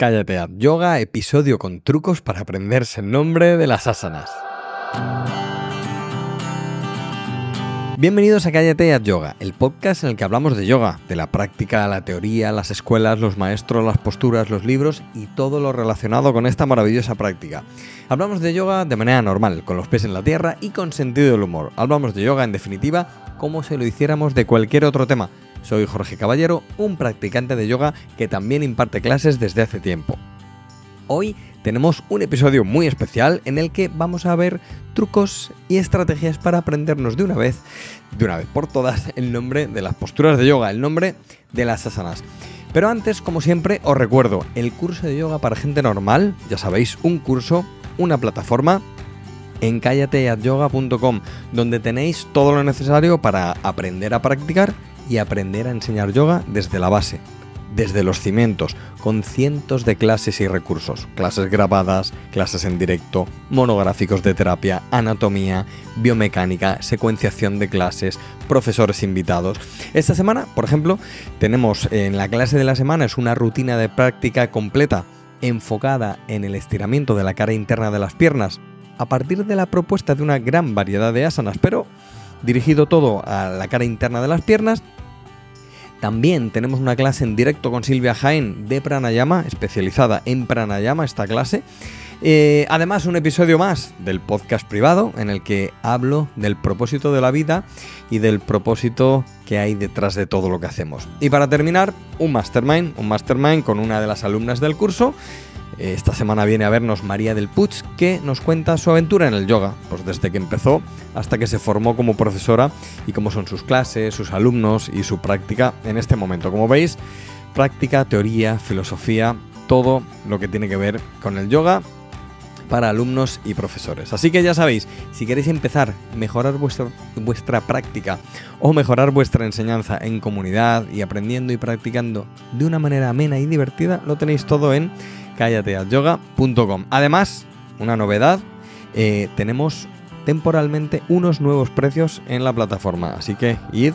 Cállate a Yoga, episodio con trucos para aprenderse el nombre de las asanas. Bienvenidos a Cállate a Yoga, el podcast en el que hablamos de yoga, de la práctica, la teoría, las escuelas, los maestros, las posturas, los libros y todo lo relacionado con esta maravillosa práctica. Hablamos de yoga de manera normal, con los pies en la tierra y con sentido del humor. Hablamos de yoga, en definitiva, como si lo hiciéramos de cualquier otro tema soy Jorge Caballero, un practicante de yoga que también imparte clases desde hace tiempo. Hoy tenemos un episodio muy especial en el que vamos a ver trucos y estrategias para aprendernos de una vez, de una vez por todas, el nombre de las posturas de yoga, el nombre de las asanas. Pero antes, como siempre, os recuerdo el curso de yoga para gente normal, ya sabéis, un curso, una plataforma en callateatyoga.com, donde tenéis todo lo necesario para aprender a practicar y aprender a enseñar yoga desde la base, desde los cimientos, con cientos de clases y recursos, clases grabadas, clases en directo, monográficos de terapia, anatomía, biomecánica, secuenciación de clases, profesores invitados. Esta semana, por ejemplo, tenemos en la clase de la semana es una rutina de práctica completa enfocada en el estiramiento de la cara interna de las piernas, a partir de la propuesta de una gran variedad de asanas, pero dirigido todo a la cara interna de las piernas. También tenemos una clase en directo con Silvia Jaén de Pranayama, especializada en Pranayama esta clase. Eh, además, un episodio más del podcast privado en el que hablo del propósito de la vida y del propósito que hay detrás de todo lo que hacemos. Y para terminar, un mastermind, un mastermind con una de las alumnas del curso esta semana viene a vernos María del Puig, que nos cuenta su aventura en el yoga, pues desde que empezó hasta que se formó como profesora y cómo son sus clases, sus alumnos y su práctica en este momento. Como veis, práctica, teoría, filosofía, todo lo que tiene que ver con el yoga para alumnos y profesores. Así que ya sabéis, si queréis empezar, a mejorar vuestra práctica o mejorar vuestra enseñanza en comunidad y aprendiendo y practicando de una manera amena y divertida, lo tenéis todo en cállatealyoga.com. Además, una novedad, eh, tenemos temporalmente unos nuevos precios en la plataforma. Así que id,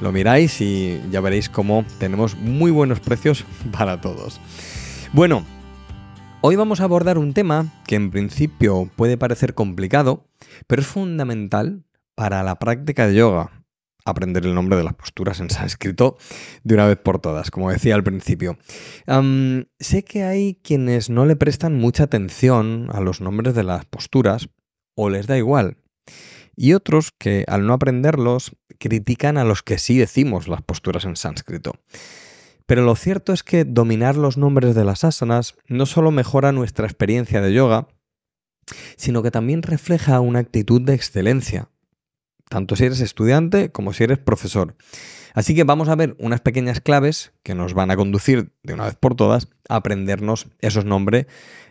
lo miráis y ya veréis cómo tenemos muy buenos precios para todos. Bueno, hoy vamos a abordar un tema que en principio puede parecer complicado, pero es fundamental para la práctica de yoga aprender el nombre de las posturas en sánscrito de una vez por todas, como decía al principio. sé que hay quienes no le prestan mucha atención a los nombres de las posturas o les da igual. Y otros que al no aprenderlos critican a los que sí decimos las posturas en sánscrito. Pero lo cierto es que dominar los nombres de las asanas no solo mejora nuestra experiencia de yoga, sino que también refleja una actitud de excelencia, tanto si eres estudiante como si eres profesor. Así que vamos a ver unas pequeñas claves que nos van a conducir de una vez por todas a aprendernos esos,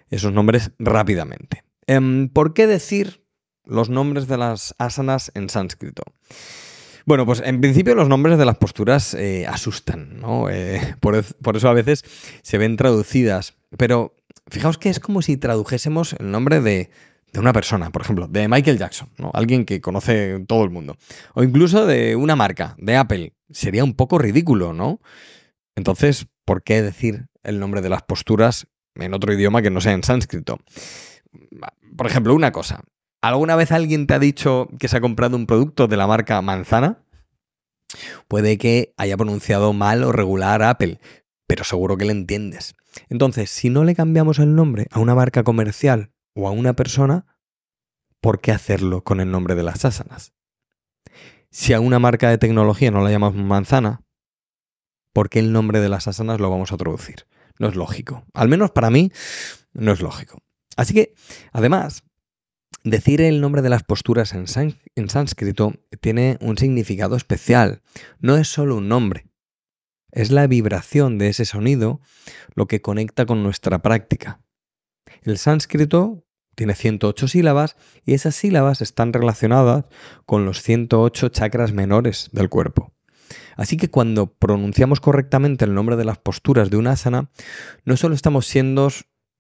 esos nombres rápidamente. Em, ¿Por qué decir los nombres de las asanas en sánscrito? Bueno, pues en principio los nombres de las posturas eh, asustan, ¿no? Eh, por, por eso a veces se ven traducidas, pero fijaos que es como si tradujésemos el nombre de de una persona, por ejemplo, de Michael Jackson, ¿no? alguien que conoce todo el mundo, o incluso de una marca, de Apple, sería un poco ridículo, ¿no? Entonces, ¿por qué decir el nombre de las posturas en otro idioma que no sea en sánscrito? Por ejemplo, una cosa. ¿Alguna vez alguien te ha dicho que se ha comprado un producto de la marca manzana? Puede que haya pronunciado mal o regular Apple, pero seguro que le entiendes. Entonces, si no le cambiamos el nombre a una marca comercial o a una persona, ¿por qué hacerlo con el nombre de las asanas? Si a una marca de tecnología no la llamamos manzana, ¿por qué el nombre de las asanas lo vamos a traducir? No es lógico. Al menos para mí, no es lógico. Así que, además, decir el nombre de las posturas en, en sánscrito tiene un significado especial. No es solo un nombre. Es la vibración de ese sonido lo que conecta con nuestra práctica. El sánscrito, tiene 108 sílabas y esas sílabas están relacionadas con los 108 chakras menores del cuerpo. Así que cuando pronunciamos correctamente el nombre de las posturas de una asana, no solo estamos siendo,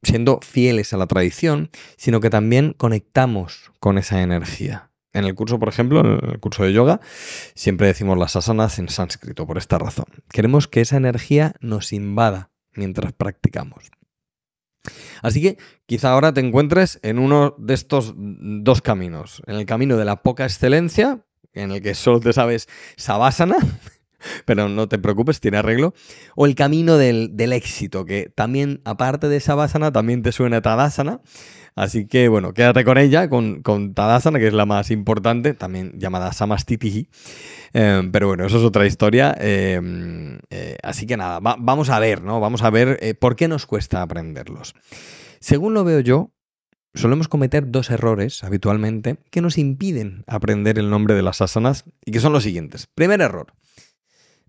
siendo fieles a la tradición, sino que también conectamos con esa energía. En el curso, por ejemplo, en el curso de yoga, siempre decimos las asanas en sánscrito, por esta razón. Queremos que esa energía nos invada mientras practicamos. Así que quizá ahora te encuentres en uno de estos dos caminos, en el camino de la poca excelencia, en el que solo te sabes sabásana, Pero no te preocupes, tiene arreglo. O el camino del, éxito, que también, aparte de Sabasana, también te suena Tadasana. Así que, bueno, quédate con ella, con, con Tadasana, que es la más importante, también llamada Samastiti. Em, pero bueno, eso es otra historia. Em, eh, así que nada, vamos a ver, ¿no? Vamos a ver eh, por qué nos cuesta aprenderlos. Según lo veo yo, solemos cometer dos errores habitualmente que nos impiden aprender el nombre de las asanas y que son los siguientes. Primer error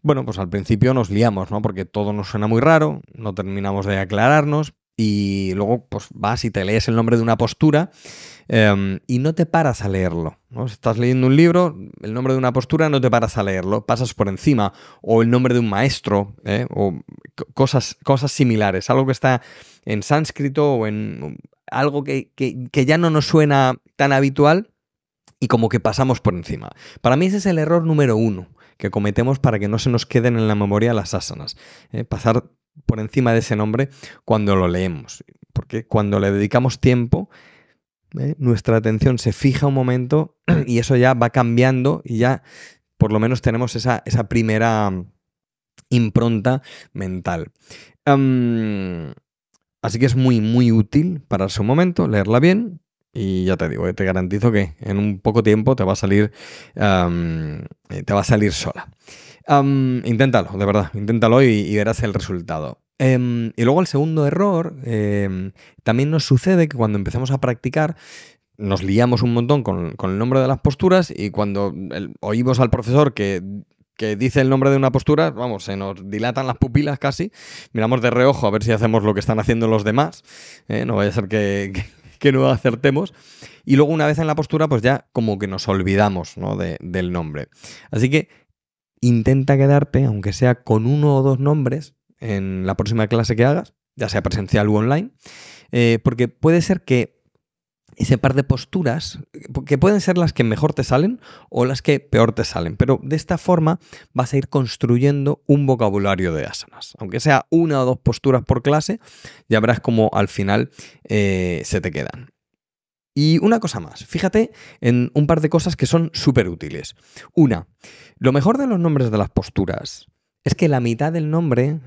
bueno, pues al principio nos liamos, ¿no? Porque todo nos suena muy raro, no terminamos de aclararnos y luego pues vas y te lees el nombre de una postura em, y no te paras a leerlo. ¿no? Si estás leyendo un libro, el nombre de una postura no te paras a leerlo, pasas por encima o el nombre de un maestro ¿eh? o cosas, cosas similares, algo que está en sánscrito o en algo que ya no nos suena tan habitual y como que pasamos por encima. Para mí ese es el error número uno que cometemos para que no se nos queden en la memoria las asanas. ¿eh? pasar por encima de ese nombre cuando lo leemos, porque cuando le dedicamos tiempo, ¿eh? nuestra atención se fija un momento y eso ya va cambiando y ya por lo menos tenemos esa, primera mm, impronta mental. así que es muy, muy útil para su momento leerla bien y ya te digo, eh, te garantizo que en un poco tiempo te va a salir, eh, te va a salir sola. inténtalo, de verdad, inténtalo y, verás el resultado. Em, y luego el segundo error, em, también nos sucede que cuando empezamos a practicar nos liamos un montón con, el nombre de las posturas y cuando oímos al profesor que dice el nombre de una postura, vamos, se nos dilatan las pupilas casi, miramos de reojo a ver si hacemos lo que están haciendo los demás, eh, no vaya a ser que, que no acertemos. Y luego una vez en la postura, pues ya como que nos olvidamos ¿no? del nombre. Así que intenta quedarte, aunque sea con uno o dos nombres, en la próxima clase que hagas, ya sea presencial u online, eh, porque puede ser que ese par de posturas eh, que pueden ser las que mejor te salen o las que peor te salen. Pero de esta forma vas a ir construyendo un vocabulario de asanas. Aunque sea una o dos posturas por clase, ya verás cómo al final eh, se te quedan. Y una cosa más, fíjate en un par de cosas que son súper útiles. Una, lo mejor de los nombres de las posturas es que la mitad del nombre,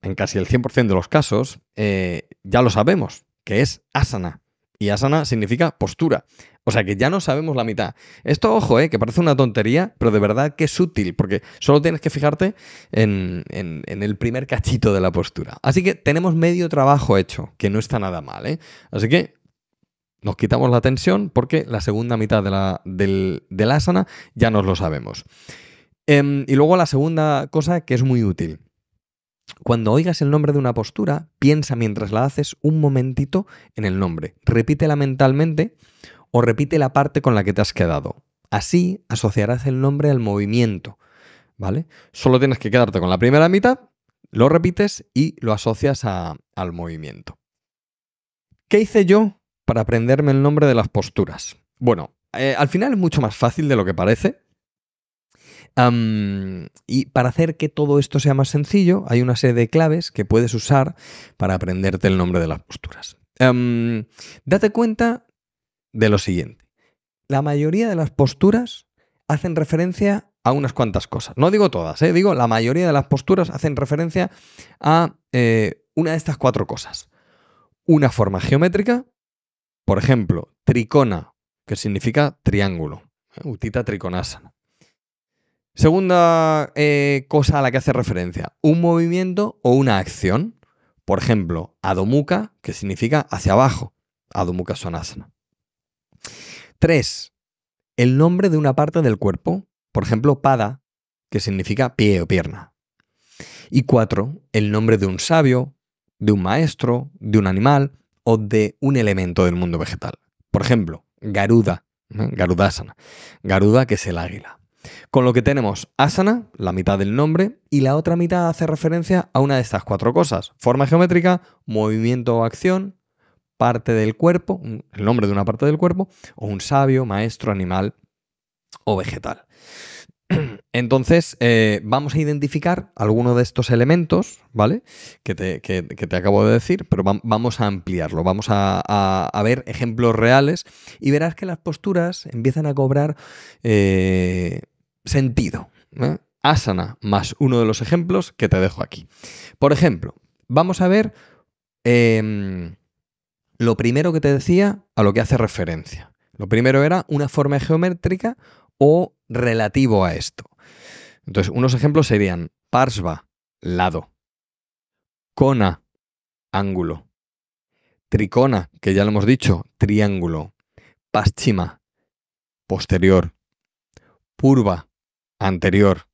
en casi el 100% de los casos, eh, ya lo sabemos, que es asana. Y asana significa postura. O sea que ya no sabemos la mitad. Esto, ojo, eh, que parece una tontería, pero de verdad que es útil, porque solo tienes que fijarte en, el primer cachito de la postura. Así que tenemos medio trabajo hecho, que no está nada mal. ¿eh? Así que nos quitamos la tensión porque la segunda mitad de la, del, asana ya nos lo sabemos. Em, y luego la segunda cosa que es muy útil cuando oigas el nombre de una postura, piensa mientras la haces un momentito en el nombre. Repítela mentalmente o repite la parte con la que te has quedado. Así asociarás el nombre al movimiento, ¿vale? Solo tienes que quedarte con la primera mitad, lo repites y lo asocias al movimiento. ¿Qué hice yo para aprenderme el nombre de las posturas? Bueno, eh, al final es mucho más fácil de lo que parece, y para hacer que todo esto sea más sencillo, hay una serie de claves que puedes usar para aprenderte el nombre de las posturas. date cuenta de lo siguiente. La mayoría de las posturas hacen referencia a unas cuantas cosas. No digo todas, ¿eh? digo la mayoría de las posturas hacen referencia a eh, una de estas cuatro cosas. Una forma geométrica, por ejemplo, tricona, que significa triángulo. ¿eh? Utita triconasana. Segunda eh, cosa a la que hace referencia, un movimiento o una acción. Por ejemplo, adomuka, que significa hacia abajo, adomuka sonasana. Tres, el nombre de una parte del cuerpo, por ejemplo, pada, que significa pie o pierna. Y cuatro, el nombre de un sabio, de un maestro, de un animal o de un elemento del mundo vegetal. Por ejemplo, Garuda, ¿eh? Garudasana. Garuda, que es el águila. Con lo que tenemos asana, la mitad del nombre, y la otra mitad hace referencia a una de estas cuatro cosas. Forma geométrica, movimiento o acción, parte del cuerpo, el nombre de una parte del cuerpo, o un sabio, maestro, animal o vegetal. Entonces, eh, vamos a identificar alguno de estos elementos, ¿vale? Que te, acabo de decir, pero vamos a ampliarlo, vamos a, ver ejemplos reales y verás que las posturas empiezan a cobrar eh, sentido. ¿eh? Asana más uno de los ejemplos que te dejo aquí. Por ejemplo, vamos a ver em, lo primero que te decía a lo que hace referencia. Lo primero era una forma geométrica o relativo a esto. Entonces, unos ejemplos serían parsva, lado, cona, ángulo, tricona, que ya lo hemos dicho, triángulo, paschima, posterior, purva, anterior.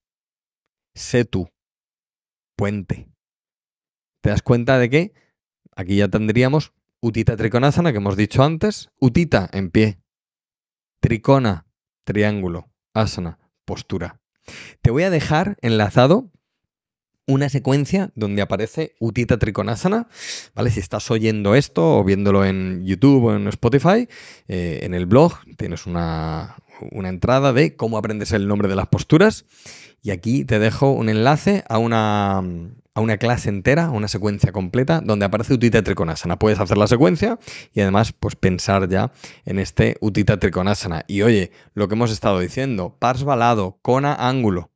setu, Puente. ¿Te das cuenta de que aquí ya tendríamos utita triconasana que hemos dicho antes? Utita en pie. Tricona, triángulo. Asana, postura. Te voy a dejar enlazado una secuencia donde aparece Utita triconasana. ¿vale? Si estás oyendo esto o viéndolo en YouTube o en Spotify, eh, en el blog tienes una, una entrada de cómo aprendes el nombre de las posturas. Y aquí te dejo un enlace a una, clase entera, a una secuencia completa, donde aparece Utita Trikonasana. Puedes hacer la secuencia y además pues, pensar ya en este Utita Trikonasana. Y oye, lo que hemos estado diciendo, pars balado, cona ángulo,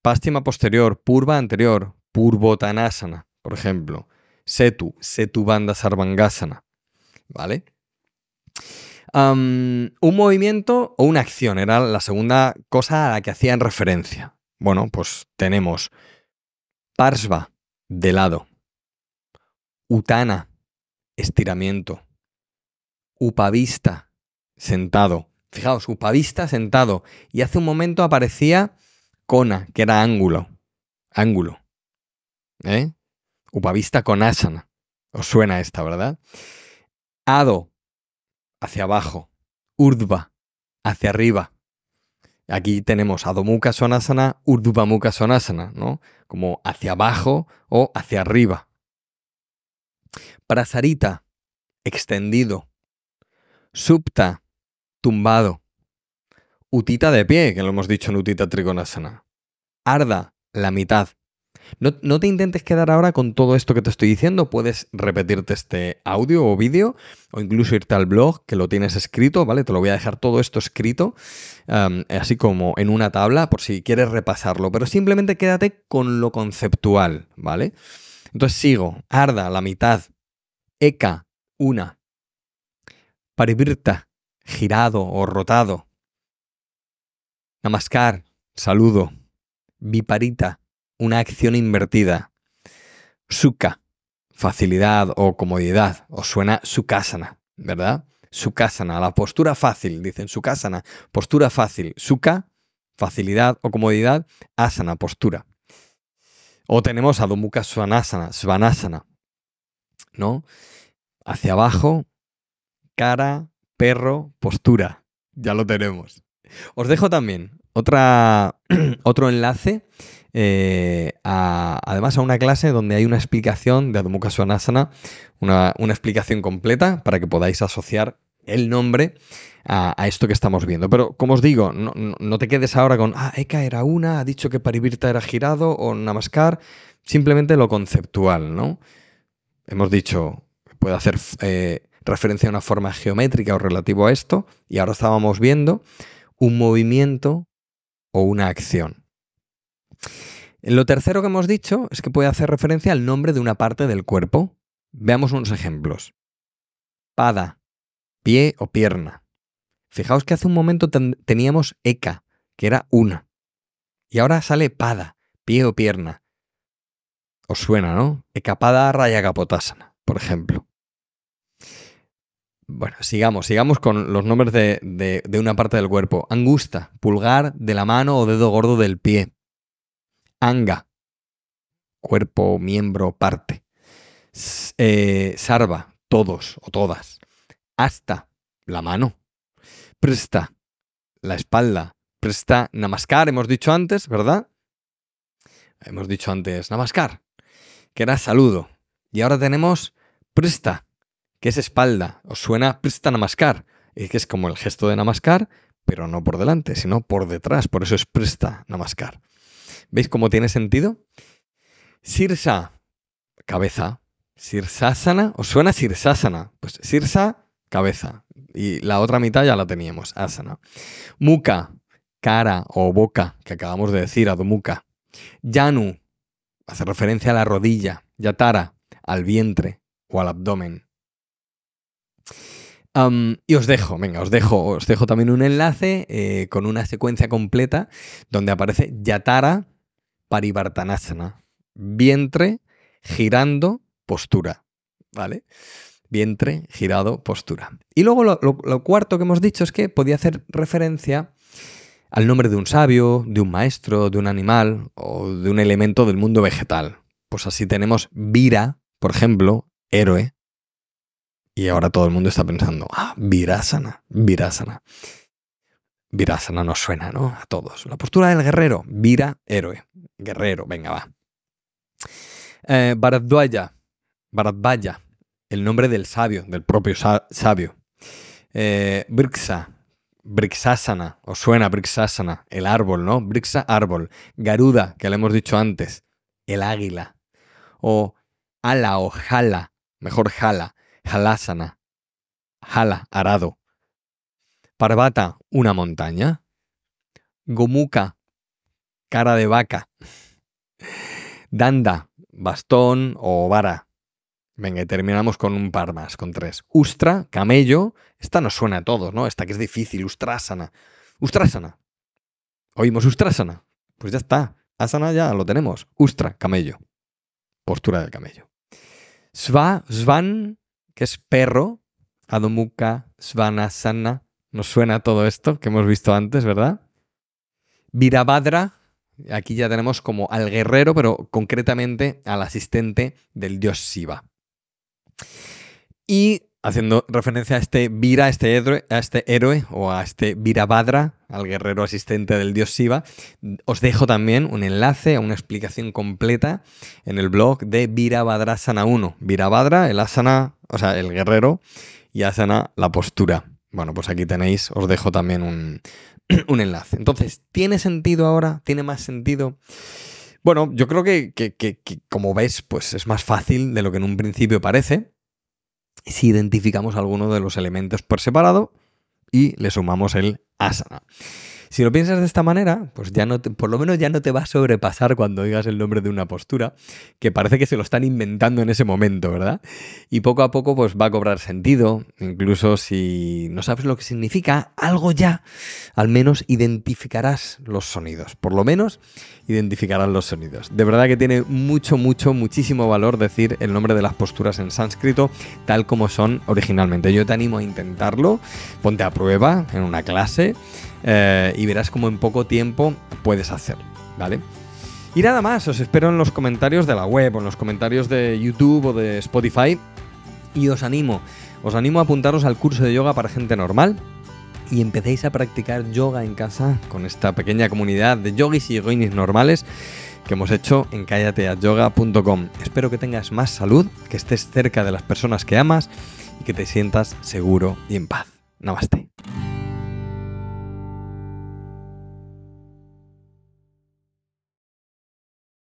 pástima posterior, purva anterior, purvotanasana, por ejemplo, setu, setu banda sarvangasana. ¿Vale? un movimiento o una acción era la segunda cosa a la que hacían referencia. Bueno, pues tenemos Parsva, de lado. Utana, estiramiento. Upavista, sentado. Fijaos, Upavista sentado. Y hace un momento aparecía Kona, que era ángulo. Ángulo. ¿eh? Upavista con asana. Os suena esta, ¿verdad? Ado, hacia abajo. Urdva, hacia arriba. Aquí tenemos adomuka Sonasana, Urdva muka Sonasana, ¿no? Como hacia abajo o hacia arriba. Prasarita, extendido. Supta, tumbado. Utita de pie, que lo hemos dicho en Utita Trigonasana. Arda, la mitad. No, te intentes quedar ahora con todo esto que te estoy diciendo. Puedes repetirte este audio o vídeo o incluso irte al blog que lo tienes escrito, ¿vale? Te lo voy a dejar todo esto escrito, así como en una tabla por si quieres repasarlo. Pero simplemente quédate con lo conceptual, ¿vale? Entonces sigo. Arda, la mitad. Eka, una. paribirta, girado o rotado. Namaskar, saludo. Viparita, una acción invertida. ...suka... facilidad o comodidad, o suena sukhasana, ¿verdad? Sukhasana, la postura fácil, dicen sukhasana, postura fácil. suka facilidad o comodidad, asana, postura. O tenemos mukha Svanasana, Svanasana, ¿no? Hacia abajo, cara, perro, postura. Ya lo tenemos. Os dejo también otra, otro enlace eh, además a una clase donde hay una explicación de Adho Mukha una, explicación completa para que podáis asociar el nombre a, esto que estamos viendo. Pero como os digo, no, te quedes ahora con, ah, Eka era una, ha dicho que Parivirta era girado o Namaskar, simplemente lo conceptual, ¿no? Hemos dicho, puede hacer eh, referencia a una forma geométrica o relativo a esto, y ahora estábamos viendo un movimiento o una acción. Lo tercero que hemos dicho es que puede hacer referencia al nombre de una parte del cuerpo. Veamos unos ejemplos. Pada, pie o pierna. Fijaos que hace un momento teníamos eca, que era una. Y ahora sale pada, pie o pierna. Os suena, ¿no? Ecapada raya capotasana, por ejemplo. Bueno, sigamos, sigamos con los nombres de, una parte del cuerpo. Angusta, pulgar de la mano o dedo gordo del pie anga, cuerpo, miembro, parte. Eh, sarva, todos o todas. Hasta, la mano. Presta, la espalda. Presta, namaskar, hemos dicho antes, ¿verdad? Hemos dicho antes namaskar, que era saludo. Y ahora tenemos presta, que es espalda. Os suena presta namaskar, que es como el gesto de namaskar, pero no por delante, sino por detrás. Por eso es presta namaskar. ¿Veis cómo tiene sentido? Sirsa, cabeza. Sirsasana, ¿os suena Sirsasana? Pues Sirsa, cabeza. Y la otra mitad ya la teníamos, asana. Muka, cara o boca, que acabamos de decir, adumuka. Yanu, hace referencia a la rodilla. Yatara, al vientre o al abdomen. y os dejo, venga, os dejo, os dejo también un enlace eh, con una secuencia completa donde aparece Yatara Parivartanasana. Vientre girando postura. ¿Vale? Vientre girado postura. Y luego lo, cuarto que hemos dicho es que podía hacer referencia al nombre de un sabio, de un maestro, de un animal o de un elemento del mundo vegetal. Pues así tenemos Vira, por ejemplo, héroe. Y ahora todo el mundo está pensando, ah, Virasana, Virasana. Virasana no suena, ¿no? A todos. La postura del guerrero, vira, héroe. Guerrero, venga, va. Eh, Bharadvaja, el nombre del sabio, del propio sabio. Brixa. Eh, Brixasana, O suena Brixasana, el árbol, ¿no? Brixa, árbol. Garuda, que le hemos dicho antes, el águila. O ala o jala, mejor jala, jalasana, jala, arado. Parvata, una montaña. Gomuka, cara de vaca. Danda, bastón o vara. Venga, terminamos con un par más, con tres. Ustra, camello. Esta nos suena a todos, ¿no? Esta que es difícil, Ustrasana. Ustrasana. ¿Oímos Ustrasana? Pues ya está. Asana ya lo tenemos. Ustra, camello. Postura del camello. Sva, Svan, que es perro. Adomuka, Svanasana, nos suena todo esto que hemos visto antes, ¿verdad? Virabhadra, aquí ya tenemos como al guerrero, pero concretamente al asistente del dios Shiva. Y haciendo referencia a este Vira, a este héroe, este o a este Virabhadra, al guerrero asistente del dios Shiva, os dejo también un enlace a una explicación completa en el blog de Sana 1. Virabhadra, el asana, o sea, el guerrero, y asana, la postura. Bueno, pues aquí tenéis, os dejo también un, enlace. Entonces, ¿tiene sentido ahora? ¿Tiene más sentido? Bueno, yo creo que, como ves, pues es más fácil de lo que en un principio parece si identificamos alguno de los elementos por separado y le sumamos el asana. Si lo piensas de esta manera, pues ya no por lo menos ya no te va a sobrepasar cuando digas el nombre de una postura, que parece que se lo están inventando en ese momento, ¿verdad? Y poco a poco pues va a cobrar sentido, incluso si no sabes lo que significa algo ya, al menos identificarás los sonidos, por lo menos identificarás los sonidos. De verdad que tiene mucho, mucho, muchísimo valor decir el nombre de las posturas en sánscrito tal como son originalmente. Yo te animo a intentarlo, ponte a prueba en una clase eh, y verás cómo en poco tiempo puedes hacer, ¿vale? Y nada más, os espero en los comentarios de la web o en los comentarios de YouTube o de Spotify y os animo, os animo a apuntaros al curso de yoga para gente normal, y empecéis a practicar yoga en casa con esta pequeña comunidad de yogis y yoginis normales que hemos hecho en callateayoga.com. Espero que tengas más salud, que estés cerca de las personas que amas y que te sientas seguro y en paz. Namaste.